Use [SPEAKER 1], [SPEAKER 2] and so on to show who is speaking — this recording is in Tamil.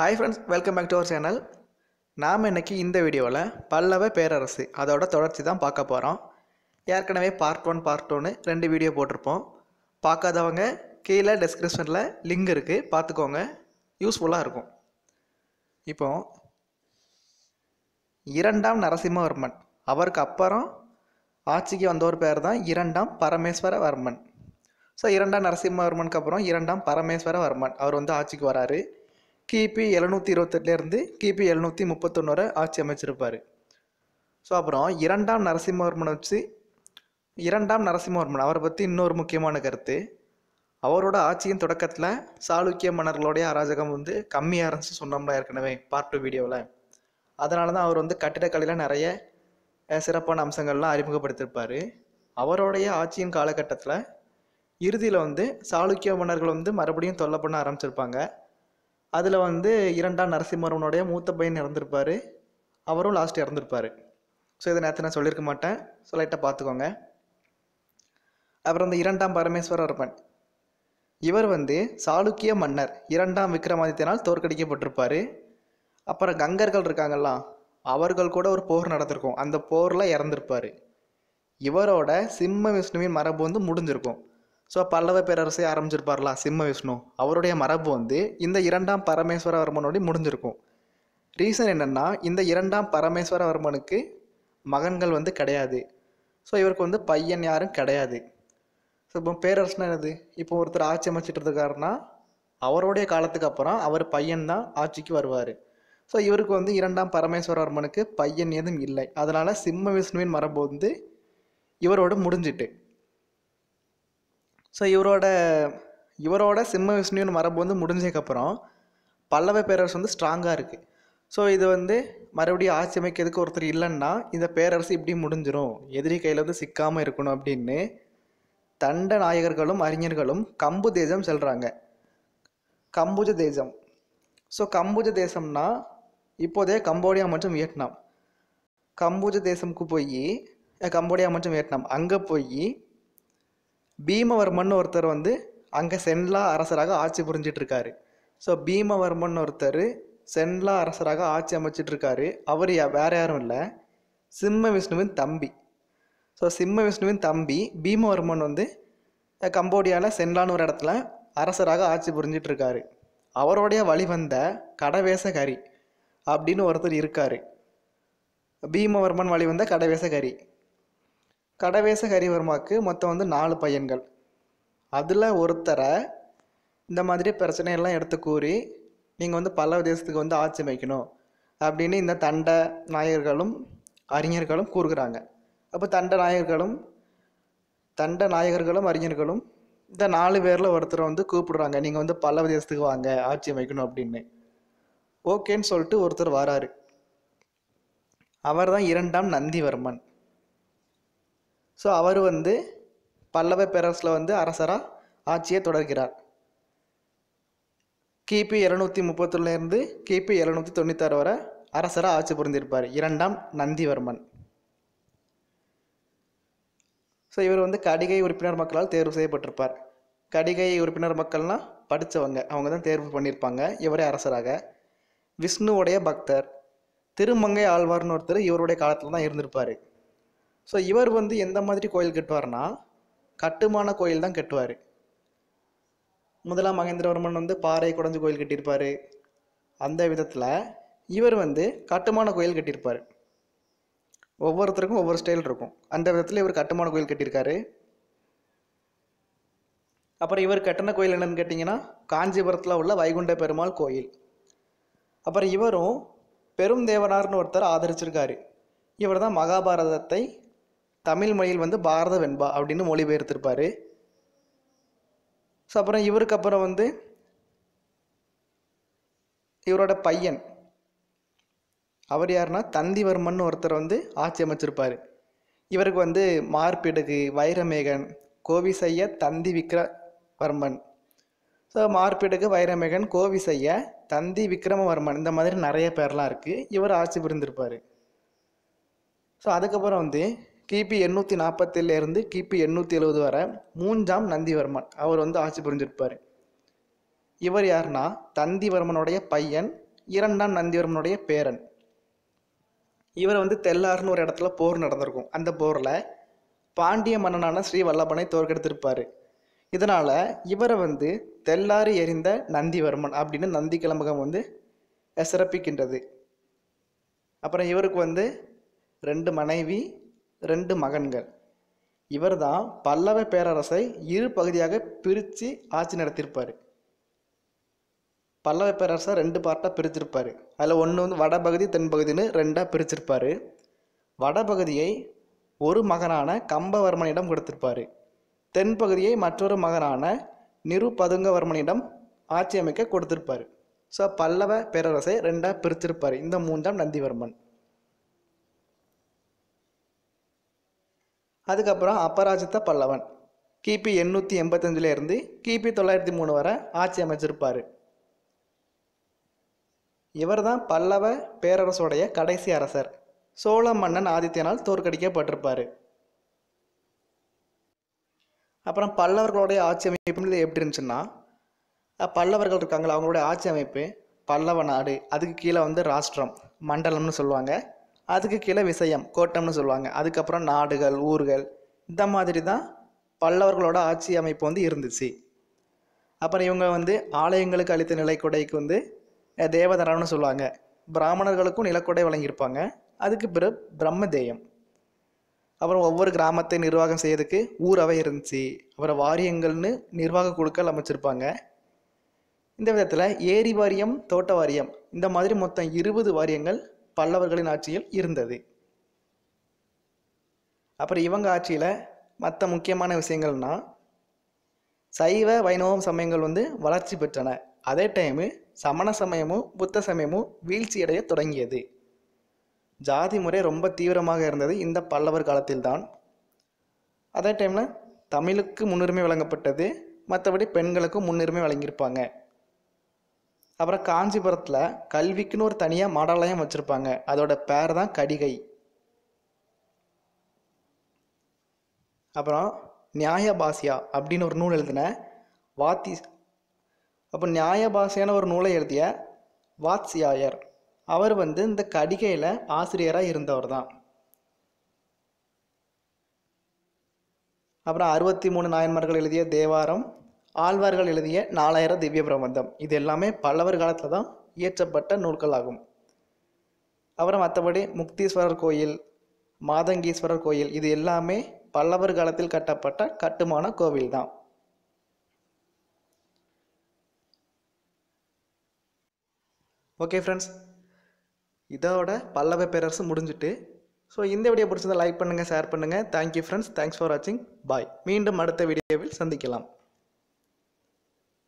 [SPEAKER 1] hi friends welcome back to our channel நாம் இன்றைக்கி இந்த வீடியோவில் பல்லவ பேரரசு அதோட தொடர்ச்சி தான் பார்க்க போகிறோம் ஏற்கனவே பார்ட் ஒன் பார்ட் ஒன்று ரெண்டு வீடியோ போட்டிருப்போம் பார்க்காதவங்க கீழே டெஸ்கிரிப்ஷனில் லிங்க் இருக்குது பார்த்துக்கோங்க யூஸ்ஃபுல்லாக இருக்கும் இப்போ இரண்டாம் நரசிம்மவர்மன் அவருக்கு அப்புறம் ஆட்சிக்கு வந்த ஒரு பேர் தான் இரண்டாம் பரமேஸ்வரவர்மன் ஸோ இரண்டாம் நரசிம்மவர்மனுக்கு அப்புறம் இரண்டாம் பரமேஸ்வரவர்மன் அவர் வந்து ஆட்சிக்கு வராரு கிபி எழுநூற்றி இருபத்தெட்டுலேருந்து கிபி எழுநூற்றி வரை ஆட்சி அமைச்சிருப்பார் ஸோ அப்புறம் இரண்டாம் நரசிம்மவர்மனை வச்சு இரண்டாம் நரசிம்மவர்மன் அவரை பற்றி இன்னொரு முக்கியமான கருத்து அவரோட ஆட்சியின் தொடக்கத்தில் சாளுக்கிய மன்னர்களுடைய அராஜகம் வந்து கம்மியாக இருந்துச்சு சொன்னோம்ல ஏற்கனவே பார்ட் டூ வீடியோவில் அதனால தான் அவர் வந்து கட்டிடக்கலையில் நிறைய சிறப்பான அம்சங்கள்லாம் அறிமுகப்படுத்தியிருப்பார் அவருடைய ஆட்சியின் காலகட்டத்தில் இறுதியில் வந்து சாளுக்கிய மன்னர்கள் வந்து மறுபடியும் தொல்லை பண்ண ஆரம்பிச்சிருப்பாங்க அதில் வந்து இரண்டாம் நரசிம்மரவனுடைய மூத்த பையன் இறந்துருப்பார் அவரும் லாஸ்ட் இறந்துருப்பார் ஸோ இதை நேற்று நான் சொல்லியிருக்க மாட்டேன் ஸோ லைட்டாக பார்த்துக்கோங்க அப்புறம் இந்த இரண்டாம் பரமேஸ்வர இருப்பன் இவர் வந்து சாளுக்கிய மன்னர் இரண்டாம் விக்ரமாதித்யனால் தோற்கடிக்கப்பட்டிருப்பார் அப்புறம் கங்கர்கள் இருக்காங்கல்ல அவர்கள் கூட ஒரு போர் நடந்திருக்கும் அந்த போரில் இறந்துருப்பார் இவரோட சிம்ம விஷ்ணுவின் மரபு வந்து முடிஞ்சிருக்கும் ஸோ பல்லவ பேரரசை ஆரம்பிச்சிருப்பார்லா சிம்ம விஷ்ணு அவருடைய மரபு வந்து இந்த இரண்டாம் பரமேஸ்வரவர்மனோட முடிஞ்சிருக்கும் ரீசன் என்னென்னா இந்த இரண்டாம் பரமேஸ்வரவர்மனுக்கு மகன்கள் வந்து கிடையாது ஸோ இவருக்கு வந்து பையன் யாரும் கிடையாது ஸோ இப்போ பேரரசுனா என்னது இப்போ ஒருத்தர் ஆட்சி அமைச்சிட்டு இருக்காருன்னா அவருடைய காலத்துக்கு அப்புறம் அவர் பையன் தான் ஆட்சிக்கு வருவார் ஸோ இவருக்கு வந்து இரண்டாம் பரமேஸ்வரவர்மனுக்கு பையன் ஏதும் இல்லை அதனால் சிம்ம விஷ்ணுவின் மரபு வந்து இவரோட முடிஞ்சிட்டு ஸோ இவரோட இவரோட சிம்ம விஷ்ணுன்னு மரபு வந்து முடிஞ்சதுக்கப்புறம் பல்லவ பேரரசு வந்து ஸ்ட்ராங்காக இருக்குது ஸோ இது வந்து மறுபடியும் ஆட்சி அமைக்கிறதுக்கு ஒருத்தர் இல்லைன்னா இந்த பேரரசு இப்படி முடிஞ்சிடும் எதிரி கையில் வந்து சிக்காமல் இருக்கணும் அப்படின்னு தண்ட நாயகர்களும் அறிஞர்களும் கம்பு தேசம் செல்கிறாங்க கம்புஜ தேசம் ஸோ கம்புஜ தேசம்னா இப்போதே கம்போடியா மற்றும் வியட்நாம் கம்புஜ தேசம்க்கு போய் கம்போடியா மற்றும் வியட்நாம் அங்கே போய் பீமவர்மன் ஒருத்தர் வந்து அங்கே சென்லா அரசராக ஆட்சி புரிஞ்சிட்ருக்காரு ஸோ பீமவர்மன் ஒருத்தர் சென்லா அரசராக ஆட்சி அமைச்சிட்ருக்காரு அவர் வேற யாரும் இல்லை சிம்ம விஷ்ணுவின் தம்பி ஸோ சிம்ம விஷ்ணுவின் தம்பி பீமவர்மன் வந்து கம்போடியாவில் சென்லான்னு ஒரு இடத்துல அரசராக ஆட்சி புரிஞ்சிட்ருக்காரு அவருடைய வழிவந்த கடவேசகரி அப்படின்னு ஒருத்தர் இருக்கார் பீமவர்மன் வழிவந்த கடவேசகரி கடவேச ஹரிவர்மாவுக்கு மொத்தம் வந்து நாலு பையன்கள் அதில் ஒருத்தரை இந்த மாதிரி பிரச்சனையெல்லாம் எடுத்து கூறி நீங்கள் வந்து பல்லவ தேசத்துக்கு வந்து ஆட்சி அமைக்கணும் அப்படின்னு இந்த தண்ட நாயகர்களும் அறிஞர்களும் கூறுகிறாங்க அப்போ தண்ட நாயகர்களும் தண்ட நாயகர்களும் அறிஞர்களும் இந்த நாலு பேரில் ஒருத்தரை வந்து கூப்பிடுறாங்க நீங்கள் வந்து பல்லவ தேசத்துக்கு வாங்க ஆட்சி அமைக்கணும் அப்படின்னு ஓகேன்னு சொல்லிட்டு ஒருத்தர் வராரு அவர் தான் இரண்டாம் நந்திவர்மன் ஸோ அவர் வந்து பல்லவ பேரரசில் வந்து அரசராக ஆட்சியை தொடர்கிறார் கிபி இரநூத்தி முப்பத்தொன்னுலேருந்து கிபி இரநூத்தி தொண்ணூத்தாறு வரை அரசராக ஆட்சி புரிந்திருப்பார் இரண்டாம் நந்திவர்மன் ஸோ இவர் வந்து கடிகை உறுப்பினர் மக்களால் தேர்வு செய்யப்பட்டிருப்பார் கடிகை உறுப்பினர் மக்கள்னால் படித்தவங்க அவங்க தான் தேர்வு பண்ணியிருப்பாங்க இவரே அரசராக விஷ்ணுவுடைய பக்தர் திருமங்கை ஆழ்வார்னு ஒருத்தர் இவருடைய காலத்தில் தான் இருந்திருப்பார் ஸோ இவர் வந்து எந்த மாதிரி கோயில் கட்டுவார்னா கட்டுமான கோயில் தான் கட்டுவார் முதலாம் மகேந்திரவர்மன் வந்து பாறை குடஞ்சி கோயில் கட்டியிருப்பார் அந்த விதத்தில் இவர் வந்து கட்டுமான கோயில் கட்டியிருப்பார் ஒவ்வொருத்தருக்கும் ஒவ்வொரு ஸ்டைல் இருக்கும் அந்த விதத்தில் இவர் கட்டுமான கோயில் கட்டியிருக்காரு அப்புறம் இவர் கட்டின கோயில் என்னென்னு கேட்டிங்கன்னா காஞ்சிபுரத்தில் உள்ள வைகுண்ட பெருமாள் கோயில் அப்புறம் இவரும் பெரும் தேவனார்னு ஒருத்தர் ஆதரிச்சிருக்காரு இவர் தான் மகாபாரதத்தை தமிழ் மொழியில் வந்து பாரத வெண்பா அப்படின்னு மொழிபெயர்த்திருப்பார் ஸோ அப்புறம் இவருக்கு அப்புறம் வந்து இவரோட பையன் அவர் யாருன்னா தந்திவர்மன் ஒருத்தர் வந்து ஆட்சி அமைச்சிருப்பார் இவருக்கு வந்து மார்பிடுகு வைரமேகன் கோவிசைய தந்தி விக்ரவர்மன் ஸோ மார்பிடுகு வைரமேகன் கோவிசைய தந்தி விக்ரமவர்மன் இந்த மாதிரி நிறைய பேர்லாம் இருக்குது இவர் ஆட்சி புரிந்திருப்பார் ஸோ அதுக்கப்புறம் வந்து கிபி எண்ணூற்றி நாற்பத்தேழுலேருந்து கிபி எண்ணூற்றி எழுபது வரை மூஞ்சாம் நந்திவர்மன் அவர் வந்து ஆட்சி புரிஞ்சிருப்பார் இவர் யாருன்னா தந்திவர்மனுடைய பையன் இரண்டாம் நந்திவர்மனுடைய பேரன் இவர் வந்து தெல்லாறுன்னு ஒரு இடத்துல போர் நடந்திருக்கும் அந்த போரில் பாண்டிய மன்னனான ஸ்ரீ வல்லபனை தோற்கெடுத்திருப்பார் இதனால் இவரை வந்து தெல்லாறு எரிந்த நந்திவர்மன் அப்படின்னு நந்தி கிளம்பகம் வந்து சிறப்பிக்கின்றது அப்புறம் இவருக்கு வந்து ரெண்டு மனைவி ரெண்டு மகன்கள் இவர்தான் பல்லவ பேரரசை இரு பகுதியாக பிரித்து ஆட்சி நடத்தியிருப்பார் பல்லவ பேரரசை ரெண்டு பார்ட்டாக பிரிச்சிருப்பார் அதில் ஒன்று வந்து வடபகுதி தென்பகுதின்னு ரெண்டாக பிரிச்சிருப்பார் வடபகுதியை ஒரு மகனான கம்பவர்மனிடம் கொடுத்திருப்பார் தென்பகுதியை மற்றொரு மகனான நிருபதுங்கவர்மனிடம் ஆட்சி அமைக்க கொடுத்திருப்பார் ஸோ பல்லவ பேரரசை ரெண்டாக பிரிச்சிருப்பார் இந்த மூன்றாம் நந்திவர்மன் அதுக்கப்புறம் அபராஜித்த பல்லவன் கிபி எண்ணூற்றி எண்பத்தஞ்சிலேருந்து கிபி தொள்ளாயிரத்தி மூணு வரை ஆட்சி அமைச்சிருப்பார் இவர் தான் பல்லவ பேரரசோடைய கடைசி அரசர் சோழ மன்னன் ஆதித்யனால் தோற்கடிக்கப்பட்டிருப்பார் அப்புறம் பல்லவர்களுடைய ஆட்சி அமைப்புன்றது எப்படி இருந்துச்சுன்னா பல்லவர்கள் இருக்காங்களா அவங்களுடைய ஆட்சி அமைப்பு பல்லவ நாடு அதுக்கு கீழே வந்து ராஷ்டிரம் மண்டலம்னு சொல்லுவாங்க அதுக்கு கீழே விஷயம் கோட்டம்னு சொல்லுவாங்க அதுக்கப்புறம் நாடுகள் ஊர்கள் இந்த மாதிரி தான் பல்லவர்களோட ஆட்சி அமைப்பு வந்து இருந்துச்சு அப்புறம் இவங்க வந்து ஆலயங்களுக்கு அளித்த நிலைக்கொடைக்கு வந்து தேவதரம்னு சொல்லுவாங்க பிராமணர்களுக்கும் நிலக்கொடை வழங்கியிருப்பாங்க அதுக்கு பிற பிரம்ம தேயம் அப்புறம் ஒவ்வொரு கிராமத்தை நிர்வாகம் செய்யறதுக்கு ஊரவை இருந்துச்சு அப்புறம் வாரியங்கள்னு நிர்வாக குழுக்கள் அமைச்சிருப்பாங்க இந்த விதத்தில் ஏரி வாரியம் தோட்ட வாரியம் இந்த மாதிரி மொத்தம் இருபது வாரியங்கள் பல்லவர்களின் ஆட்சியில் இருந்தது அப்புறம் இவங்க ஆட்சியில் மற்ற முக்கியமான விஷயங்கள்னா சைவ வைணவம் சமயங்கள் வந்து வளர்ச்சி பெற்றன அதே டைமு சமண சமயமும் புத்த சமயமும் வீழ்ச்சியடைய தொடங்கியது ஜாதி முறை ரொம்ப தீவிரமாக இருந்தது இந்த பல்லவர் காலத்தில்தான் அதே டைமில் தமிழுக்கு முன்னுரிமை வழங்கப்பட்டது மற்றபடி பெண்களுக்கும் முன்னுரிமை வழங்கியிருப்பாங்க அப்புறம் காஞ்சிபுரத்தில் கல்விக்குன்னு ஒரு தனியாக மடாலயம் வச்சுருப்பாங்க அதோட பேர் தான் கடிகை அப்புறம் நியாயபாசியா அப்படின்னு ஒரு நூல் எழுதின வாத்தி அப்போ நியாயபாசியான ஒரு நூலை எழுதிய வாத்சியாயர் அவர் வந்து இந்த கடிகையில் ஆசிரியராக இருந்தவர் தான் அப்புறம் அறுபத்தி மூணு நாயன்மார்கள் எழுதிய தேவாரம் ஆழ்வார்கள் எழுதிய நாலாயிரம் திவ்ய பிரபந்தம் இது எல்லாமே பல்லவர் காலத்தில் தான் இயற்றப்பட்ட நூல்கள் ஆகும் அப்புறம் மற்றபடி முக்தீஸ்வரர் கோயில் மாதங்கீஸ்வரர் கோயில் இது எல்லாமே பல்லவர் காலத்தில் கட்டப்பட்ட கட்டுமான கோவில் தான் ஓகே ஃப்ரெண்ட்ஸ் இதோட பல்லவ பேரரசு முடிஞ்சுட்டு ஸோ இந்த வீடியோ பிடிச்சதை லைக் பண்ணுங்கள் ஷேர் பண்ணுங்கள் தேங்க்யூ ஃப்ரெண்ட்ஸ் தேங்க்ஸ் ஃபார் வாட்சிங் பாய் மீண்டும் அடுத்த வீடியோவில் சந்திக்கலாம்